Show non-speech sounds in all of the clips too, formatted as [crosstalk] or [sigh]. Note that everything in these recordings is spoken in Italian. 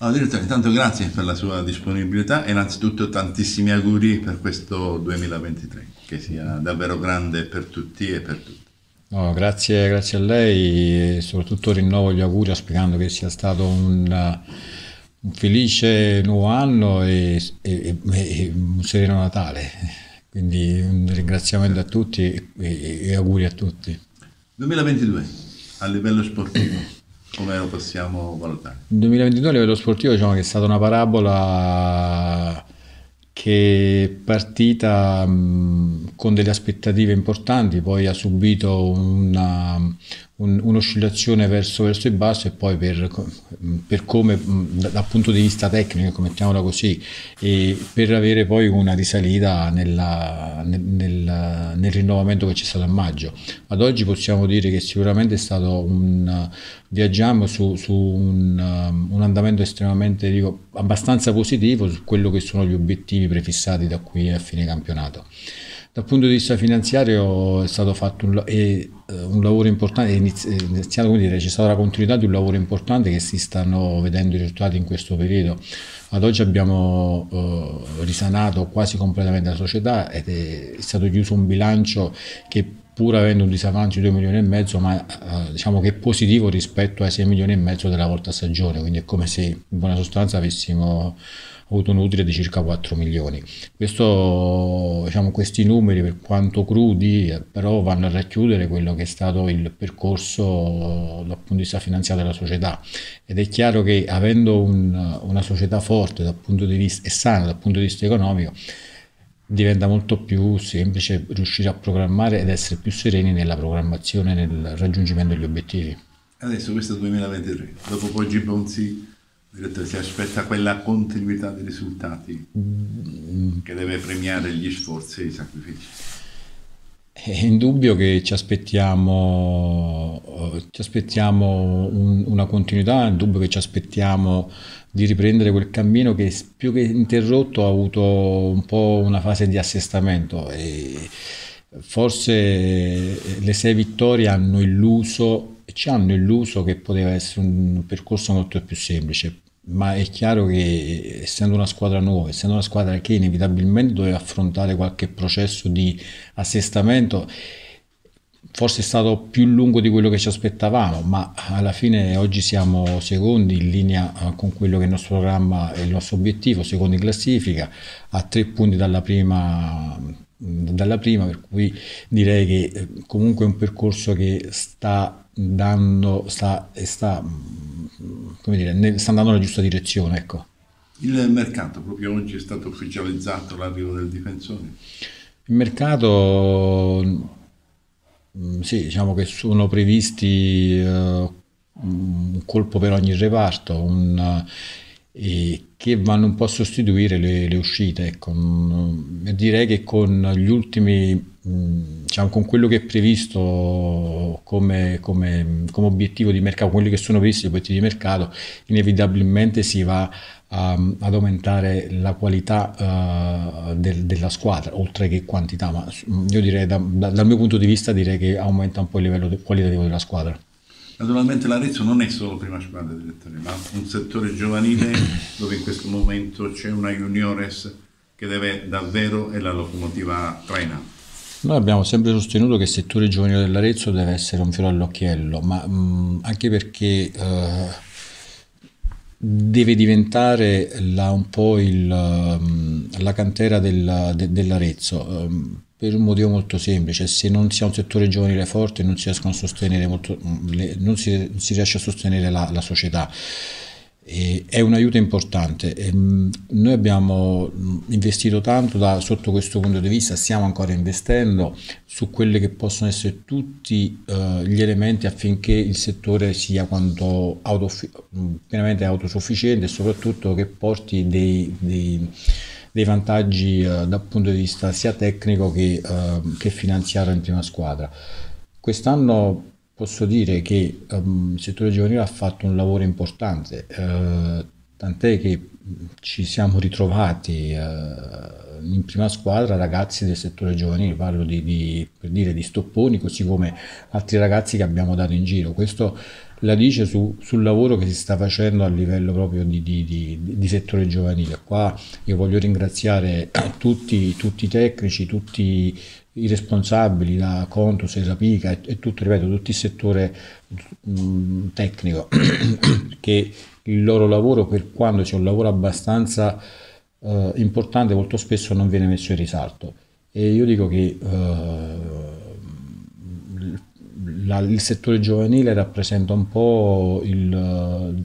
Allora, direttore, intanto grazie per la sua disponibilità e innanzitutto tantissimi auguri per questo 2023, che sia davvero grande per tutti e per tutti. No, grazie, grazie, a lei e soprattutto rinnovo gli auguri auspicando che sia stato un, un felice nuovo anno e, e, e, un sereno Natale. Quindi un ringraziamento a tutti e, e auguri a tutti. 2022 a livello sportivo. Come lo possiamo valutare? Il 2022 a livello sportivo diciamo che è stata una parabola che è partita mh, con delle aspettative importanti, poi ha subito una, un, un'oscillazione verso, verso, il basso e poi per, per come, mh, dal punto di vista tecnico, mettiamola così, e per avere poi una risalita nella, nel, nella nel rinnovamento che c'è stato a maggio. Ad oggi possiamo dire che sicuramente è stato un viaggiamo su, su un, um, un, andamento estremamente dico, abbastanza positivo su quello che sono gli obiettivi prefissati da qui a fine campionato. Dal punto di vista finanziario è stato fatto un, è, eh, un lavoro importante, è iniziato, come dire, c'è stata la continuità di un lavoro importante che si stanno vedendo i risultati in questo periodo. Ad oggi abbiamo eh, risanato quasi completamente la società ed è stato chiuso un bilancio che pur avendo un disavanzo di 2 milioni e mezzo, ma eh, diciamo che è positivo rispetto ai 6 milioni e mezzo della volta stagione, quindi è come se in buona sostanza avessimo avuto un utile di circa 4 milioni. Questo, diciamo, questi numeri, per quanto crudi, eh, però vanno a racchiudere quello che è stato il percorso eh, dal punto di vista finanziario della società ed è chiaro che avendo un, una società forte dal punto di vista, e sana dal punto di vista economico, diventa molto più semplice riuscire a programmare ed essere più sereni nella programmazione, nel raggiungimento degli obiettivi. Adesso questo 2023, dopo poi Gibonzi si aspetta quella continuità dei risultati mm. che deve premiare gli sforzi e i sacrifici. È indubbio che ci aspettiamo, eh, ci aspettiamo un, una continuità, è indubbio che ci aspettiamo di riprendere quel cammino che più che interrotto ha avuto un po' una fase di assestamento e forse eh, le sei vittorie hanno illuso ci hanno illuso che poteva essere un percorso molto più semplice ma è chiaro che eh, essendo una squadra nuova, essendo una squadra che inevitabilmente doveva affrontare qualche processo di assestamento forse è stato più lungo di quello che ci aspettavamo, ma alla fine oggi siamo secondi in linea eh, con quello che è il nostro programma e il nostro obiettivo, secondo in classifica, a tre punti dalla prima, dalla prima per cui direi che eh, comunque è un percorso che sta dando, sta, sta, mm, come dire, sta andando nella giusta direzione. Ecco. Il mercato, proprio oggi è stato ufficializzato l'arrivo del difensore? Il mercato Mm, sì, diciamo che sono previsti uh, un colpo per ogni reparto, un, uh, che vanno un po' a sostituire le, le uscite. Ecco. Mm, direi che con gli ultimi Mm, diciamo, con quello che è previsto come, come, come obiettivo di mercato, quelli che sono previsti gli obiettivi di mercato, inevitabilmente si va a, um, ad aumentare la qualità uh, del, della squadra, oltre che quantità, ma mm, io direi da, da, dal mio punto di vista direi che aumenta un po' il livello de, qualitativo della squadra. Naturalmente l'Arezzo non è solo prima squadra direttore, ma un settore giovanile [coughs] dove in questo momento c'è una juniores che deve davvero è la locomotiva trainante. Noi abbiamo sempre sostenuto che il settore giovanile dell'Arezzo deve essere un fiore all'occhiello, ma mh, mm, anche perché eh, deve diventare la, un po' il, mm, la cantera del, de, dell'Arezzo. Eh, per un motivo molto semplice, se non si ha un settore giovanile forte non si, molto, mm, non si, si riesce a sostenere la, la società. E è un aiuto importante. E mm, noi abbiamo mm, investito tanto da, sotto questo punto di vista, stiamo ancora investendo su quelli che possono essere tutti uh, gli elementi affinché il settore sia quanto autof- mm, pienamente autosufficiente e soprattutto che porti dei, dei, dei vantaggi uh, dal punto di vista sia tecnico che, uh, che finanziario in prima squadra. Quest'anno posso dire che um, il settore giovanile ha fatto un lavoro importante, eh, tant'è che ci siamo ritrovati eh, in prima squadra ragazzi del settore giovanile, parlo di, di, per dire, di Stopponi, così come altri ragazzi che abbiamo dato in giro. Questo la dice su, sul lavoro che si sta facendo a livello proprio di, di, di, di settore giovanile. Qua io voglio ringraziare tutti, tutti i tecnici, tutti i responsabili, la Contus, Esapica e, e tutto, ripeto, tutto il settore mh, mm, tecnico, [coughs] che il loro lavoro, per quando c'è un lavoro abbastanza eh, importante, molto spesso non viene messo in risalto. E io dico che eh, la, il settore giovanile rappresenta un po' il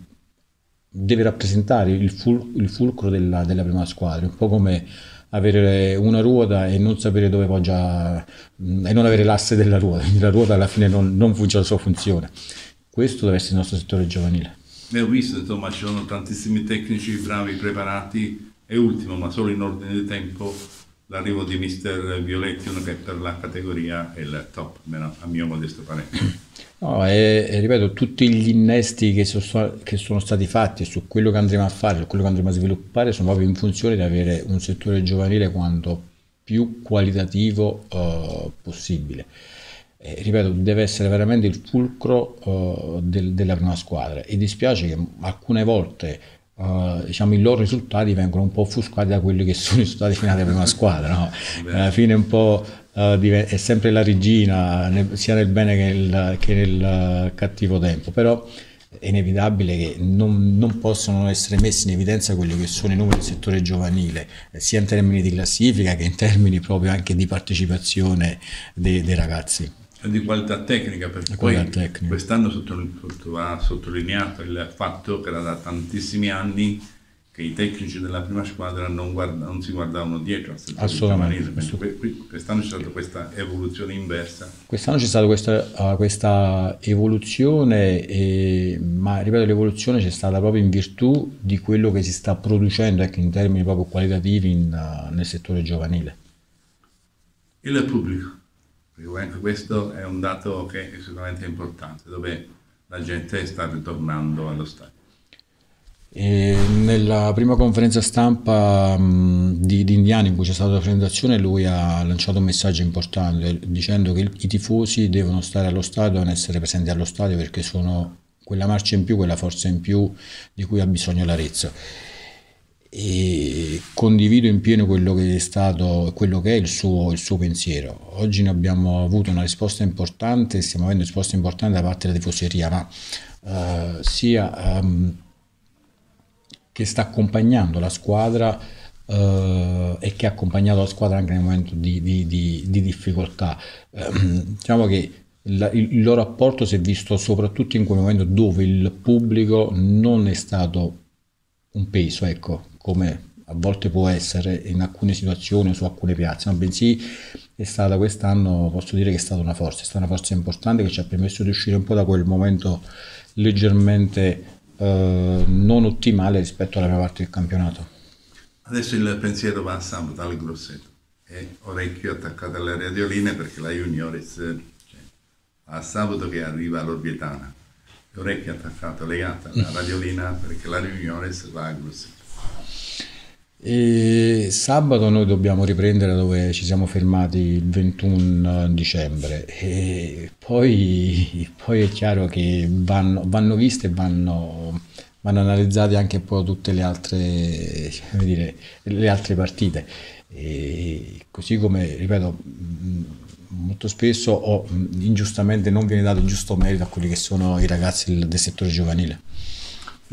deve rappresentare il, ful, il fulcro della, della, prima squadra, un po' come avere una ruota e non sapere dove poggia mm, e non avere l'asse della ruota, quindi la ruota alla fine non, non funge la sua funzione. Questo deve essere il nostro settore giovanile. Ne ho visto, insomma, ci sono tantissimi tecnici bravi, preparati e ultimo, ma solo in ordine di tempo, l'arrivo di Mister Violetti, che per la categoria è il top, almeno a mio modesto parere. No, e, e ripeto, tutti gli innesti che, so, che, sono stati fatti su quello che andremo a fare, su quello che andremo a sviluppare, sono proprio in funzione di avere un settore giovanile quanto più qualitativo uh, possibile. E, ripeto, deve essere veramente il fulcro uh, del, della prima squadra e dispiace che alcune volte Uh, diciamo, i loro risultati vengono un po' offuscati da quelli che sono i risultati finali della prima squadra. No? Alla fine un po' uh, è sempre la regina, sia nel bene che nel, che nel eh, cattivo tempo, però è inevitabile che non, non, possono essere messi in evidenza quelli che sono i numeri del settore giovanile, sia in termini di classifica che in termini proprio anche di partecipazione dei, dei ragazzi di qualità tecnica, perché poi tecnica. quest'anno sotto, sotto, ha sottolineato il fatto che era da tantissimi anni che i tecnici della prima squadra non, guarda, non si guardavano dietro al settore assolutamente quest'anno c'è stata questa evoluzione inversa quest'anno c'è stata questa, uh, questa evoluzione e, ma ripeto l'evoluzione c'è stata proprio in virtù di quello che si sta producendo ecco, in termini proprio qualitativi in, uh, nel settore giovanile e il pubblico questo è un dato che è sicuramente importante, dove la gente sta ritornando allo stadio. E nella prima conferenza stampa mm, di, di, Indiani in cui c'è stata la presentazione lui ha lanciato un messaggio importante dicendo che i tifosi devono stare allo stadio, devono essere presenti allo stadio perché sono quella marcia in più, quella forza in più di cui ha bisogno l'Arezzo e condivido in pieno quello che è stato quello che è il suo, il suo pensiero. Oggi noi abbiamo avuto una risposta importante, stiamo avendo risposte importanti da parte della tifoseria, ma eh, sia ehm, che sta accompagnando la squadra eh, e che ha accompagnato la squadra anche nel momento di, di, di, di difficoltà. Eh, diciamo che il, il loro apporto si è visto soprattutto in quel momento dove il pubblico non è stato un peso, ecco, come a volte può essere in alcune situazioni o su alcune piazze, ma bensì è stata quest'anno, posso dire che è stata una forza, è stata una forza importante che ci ha permesso di uscire un po' da quel momento leggermente eh, non ottimale rispetto alla prima parte del campionato. Adesso il pensiero va a Sam dal Grosseto e orecchio attaccato alle radioline perché la Juniores eh, cioè, a sabato che arriva all'Orbietana, orecchio attaccato, legato alla radiolina perché la Juniores va a Grosseto. E sabato noi dobbiamo riprendere dove ci siamo fermati il 21 dicembre e poi, poi è chiaro che vanno, vanno viste e vanno, vanno, analizzate anche un po' tutte le altre, dire, le altre partite. E così come, ripeto, molto spesso o ingiustamente non viene dato il giusto merito a quelli che sono i ragazzi del settore giovanile.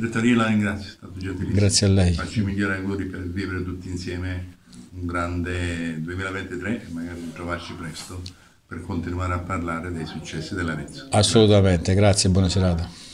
Segretaria, la ringrazio, è stato gentilissimo. Grazie a lei. Faccio i migliori auguri per vivere tutti insieme un grande 2023 e magari ritrovarci presto per continuare a parlare dei successi dell'Arezzo. Assolutamente, grazie e buona serata.